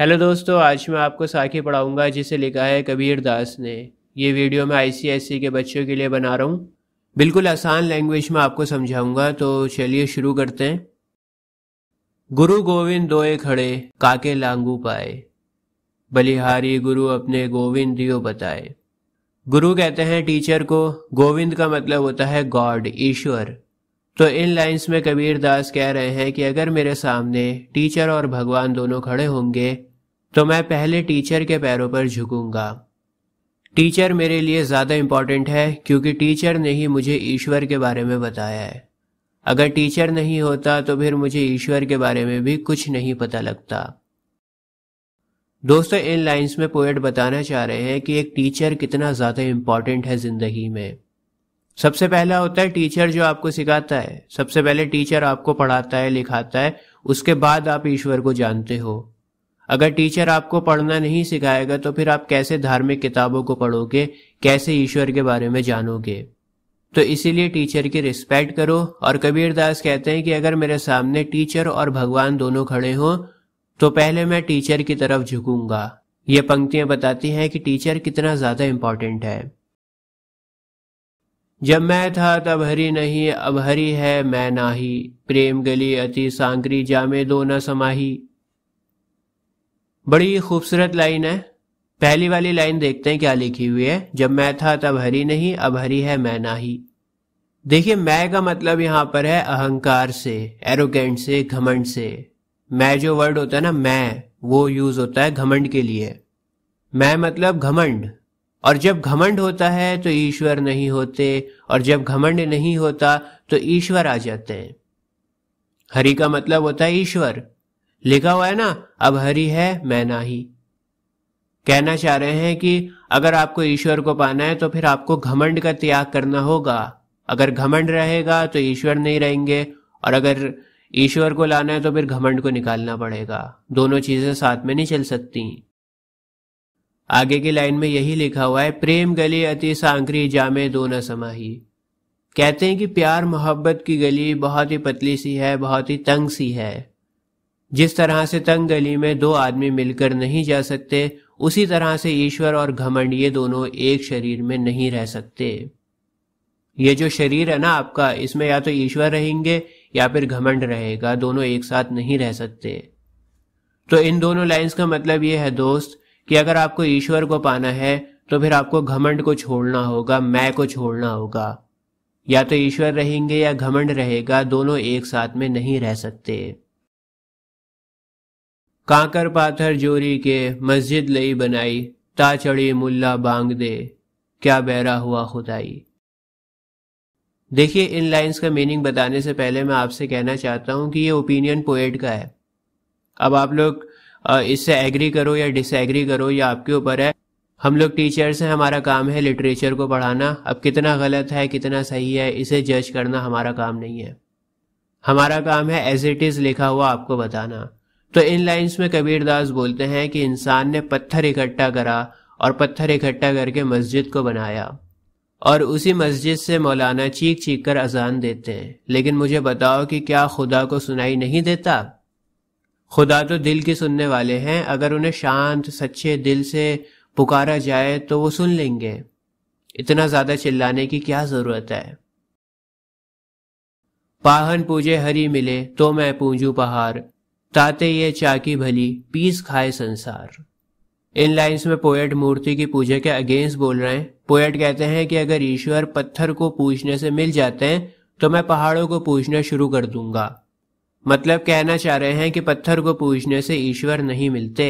hello दोस्तों आज मैं आपको साखी पढ़ाऊंगा जिसे लिखा है कबीर दास ने ये वीडियो मैं आईसीएससी e के बच्चों के लिए बना रहा हूँ बिल्कुल आसान लैंग्वेज में आपको समझाऊंगा तो चलिए शुरू करते हैं गुरु गोविंद दोए खड़े काके लांगू पाए बलिहारी गुरु अपने गोविंद दियो बताए गुरु कहते हैं टीचर को गोविंद का मतलब होता है गॉड ईश्वर तो इन लाइंस में कबीर दास कह रहे हैं कि अगर मेरे सामने टीचर और भगवान दोनों खड़े होंगे तो मैं पहले टीचर के पैरों पर झुकूंगा टीचर मेरे लिए ज़्यादा इंपॉर्टेंट है क्योंकि टीचर ने ही मुझे ईश्वर के बारे में बताया है अगर टीचर नहीं होता तो फिर मुझे ईश्वर के बारे में भी कुछ नहीं पता लगता दोस्तों इन लाइंस में पोएट बताना चाह रहे हैं कि एक टीचर कितना ज़्यादा इंपॉर्टेंट है ज़िंदगी में सबसे पहला होता है टीचर जो आपको सिखाता है सबसे पहले टीचर आपको पढ़ाता है लिखाता है उसके बाद आप ईश्वर को जानते हो अगर टीचर आपको पढ़ना नहीं सिखाएगा तो फिर आप कैसे धार्मिक किताबों को पढ़ोगे कैसे ईश्वर के बारे में जानोगे तो इसीलिए टीचर की रिस्पेक्ट करो और कबीर दास कहते हैं कि अगर मेरे सामने टीचर और भगवान दोनों खड़े हों तो पहले मैं टीचर की तरफ झुकूंगा ये पंक्तियां बताती हैं कि टीचर कितना ज्यादा इंपॉर्टेंट है जब मैं था तब हरी नहीं अब हरी है मैं नाही प्रेम गली अति सांकरी जामे दो न समाही बड़ी खूबसूरत लाइन है पहली वाली लाइन देखते हैं क्या लिखी हुई है जब मैं था तब हरी नहीं अब हरी है मैं नाही देखिए मैं का मतलब यहां पर है अहंकार से एरोगेंट से घमंड से मैं जो वर्ड होता है ना मैं वो यूज होता है घमंड के लिए मैं मतलब घमंड और जब घमंड होता है तो ईश्वर नहीं होते और जब घमंड नहीं होता तो ईश्वर आ जाते हैं हरि का मतलब होता है ईश्वर लिखा हुआ है ना अब हरि है मैं ना ही कहना चाह रहे हैं कि अगर आपको ईश्वर को पाना है तो फिर आपको घमंड का त्याग करना होगा अगर घमंड रहेगा तो ईश्वर नहीं रहेंगे और अगर ईश्वर को लाना है तो फिर घमंड को निकालना पड़ेगा दोनों चीजें साथ में नहीं चल सकती आगे की लाइन में यही लिखा हुआ है प्रेम गली अति सांकरी जामे दो न समाही कहते हैं कि प्यार मोहब्बत की गली बहुत ही पतली सी है बहुत ही तंग सी है जिस तरह से तंग गली में दो आदमी मिलकर नहीं जा सकते उसी तरह से ईश्वर और घमंड ये दोनों एक शरीर में नहीं रह सकते ये जो शरीर है ना आपका इसमें या तो ईश्वर रहेंगे या फिर घमंड रहेगा दोनों एक साथ नहीं रह सकते तो इन दोनों लाइंस का मतलब ये है दोस्त कि अगर आपको ईश्वर को पाना है तो फिर आपको घमंड को छोड़ना होगा मैं को छोड़ना होगा या तो ईश्वर रहेंगे या घमंड रहेगा दोनों एक साथ में नहीं रह सकते कांकर पाथर जोरी के मस्जिद लई बनाई ता चढ़ी मुल्ला बांग दे क्या बहरा हुआ खुदाई देखिए इन लाइंस का मीनिंग बताने से पहले मैं आपसे कहना चाहता हूं कि ये ओपिनियन पोएट का है अब आप लोग इससे एग्री करो या डिसएग्री करो या आपके ऊपर है हम लोग टीचर्स हैं हमारा काम है लिटरेचर को पढ़ाना अब कितना गलत है कितना सही है इसे जज करना हमारा काम नहीं है हमारा काम है एज इट इज़ लिखा हुआ आपको बताना तो इन लाइंस में कबीर दास बोलते हैं कि इंसान ने पत्थर इकट्ठा करा और पत्थर इकट्ठा करके मस्जिद को बनाया और उसी मस्जिद से मौलाना चीख चीख कर अजान देते हैं लेकिन मुझे बताओ कि क्या खुदा को सुनाई नहीं देता खुदा तो दिल की सुनने वाले हैं अगर उन्हें शांत सच्चे दिल से पुकारा जाए तो वो सुन लेंगे इतना ज्यादा चिल्लाने की क्या जरूरत है पाहन पूजे हरी मिले तो मैं पूजू पहाड़ ताते ये चाकी भली पीस खाए संसार इन लाइंस में पोएट मूर्ति की पूजा के अगेंस्ट बोल रहे हैं पोएट कहते हैं कि अगर ईश्वर पत्थर को पूछने से मिल जाते हैं तो मैं पहाड़ों को पूछना शुरू कर दूंगा मतलब कहना चाह रहे हैं कि पत्थर को पूजने से ईश्वर नहीं मिलते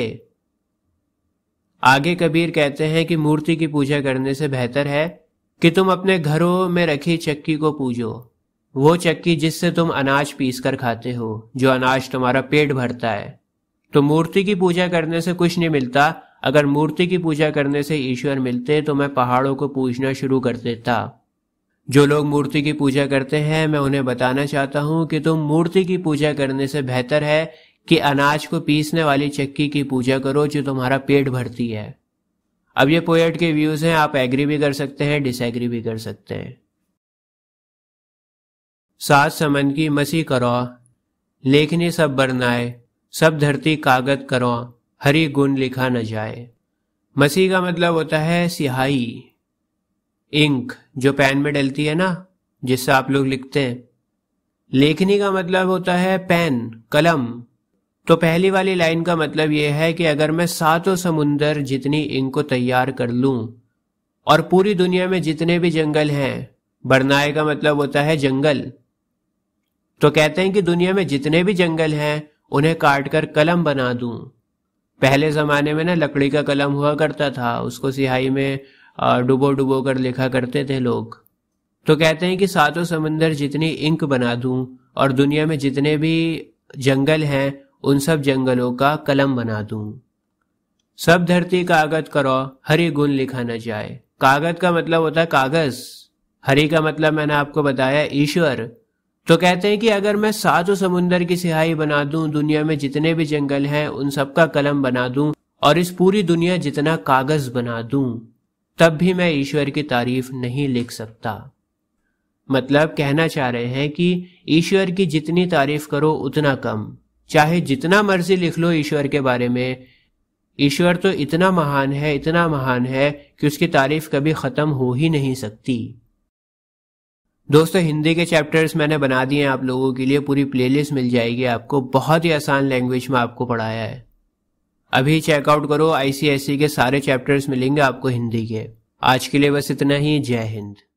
आगे कबीर कहते हैं कि मूर्ति की पूजा करने से बेहतर है कि तुम अपने घरों में रखी चक्की को पूजो वो चक्की जिससे तुम अनाज पीस कर खाते हो जो अनाज तुम्हारा पेट भरता है तो मूर्ति की पूजा करने से कुछ नहीं मिलता अगर मूर्ति की पूजा करने से ईश्वर मिलते तो मैं पहाड़ों को पूजना शुरू कर देता जो लोग मूर्ति की पूजा करते हैं मैं उन्हें बताना चाहता हूं कि तुम मूर्ति की पूजा करने से बेहतर है कि अनाज को पीसने वाली चक्की की पूजा करो जो तुम्हारा पेट भरती है अब ये पोएट के व्यूज हैं आप एग्री भी कर सकते हैं डिसएग्री भी कर सकते हैं सात समन की मसी करो लेखनी सब बरनाए सब धरती कागत करो हरी गुण लिखा न जाए मसीह का मतलब होता है सिहाई इंक जो पेन में डलती है ना जिससे आप लोग लिखते हैं लेखनी का मतलब होता है पेन कलम तो पहली वाली लाइन का मतलब यह है कि अगर मैं सातों समुंदर जितनी इंक को तैयार कर लूं और पूरी दुनिया में जितने भी जंगल हैं बरनाए का मतलब होता है जंगल तो कहते हैं कि दुनिया में जितने भी जंगल हैं उन्हें काट कर कलम बना दूं पहले जमाने में ना लकड़ी का कलम हुआ करता था उसको सिहाई में डुबो डुबो कर लिखा करते थे लोग तो कहते हैं कि सातों समंदर जितनी इंक बना दूं और दुनिया में जितने भी जंगल हैं उन सब जंगलों का कलम बना दूं सब धरती कागज करो हरी गुण लिखा न जाए कागज का मतलब होता है कागज हरी का मतलब मैंने आपको बताया ईश्वर तो कहते हैं कि अगर मैं सातों समुन्दर की सिहाई बना दूं दुनिया में जितने भी जंगल हैं उन सबका कलम बना दूं और इस पूरी दुनिया जितना कागज बना दूं तब भी मैं ईश्वर की तारीफ नहीं लिख सकता मतलब कहना चाह रहे हैं कि ईश्वर की जितनी तारीफ करो उतना कम चाहे जितना मर्जी लिख लो ईश्वर के बारे में ईश्वर तो इतना महान है इतना महान है कि उसकी तारीफ कभी खत्म हो ही नहीं सकती दोस्तों हिंदी के चैप्टर्स मैंने बना दिए हैं आप लोगों के लिए पूरी प्लेलिस्ट मिल जाएगी आपको बहुत ही आसान लैंग्वेज में आपको पढ़ाया है अभी चेकआउट करो आईसीएसई e के सारे चैप्टर्स मिलेंगे आपको हिंदी के आज के लिए बस इतना ही जय हिंद